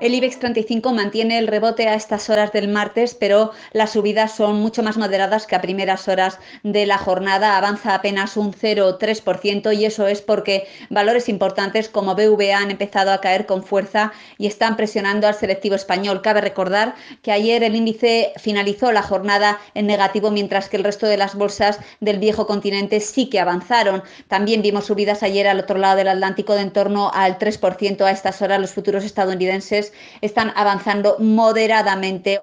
El IBEX 35 mantiene el rebote a estas horas del martes, pero las subidas son mucho más moderadas que a primeras horas de la jornada. Avanza apenas un 0,3% y eso es porque valores importantes como BVA han empezado a caer con fuerza y están presionando al selectivo español. Cabe recordar que ayer el índice finalizó la jornada en negativo, mientras que el resto de las bolsas del viejo continente sí que avanzaron. También vimos subidas ayer al otro lado del Atlántico de en torno al 3% a estas horas. Los futuros estadounidenses están avanzando moderadamente.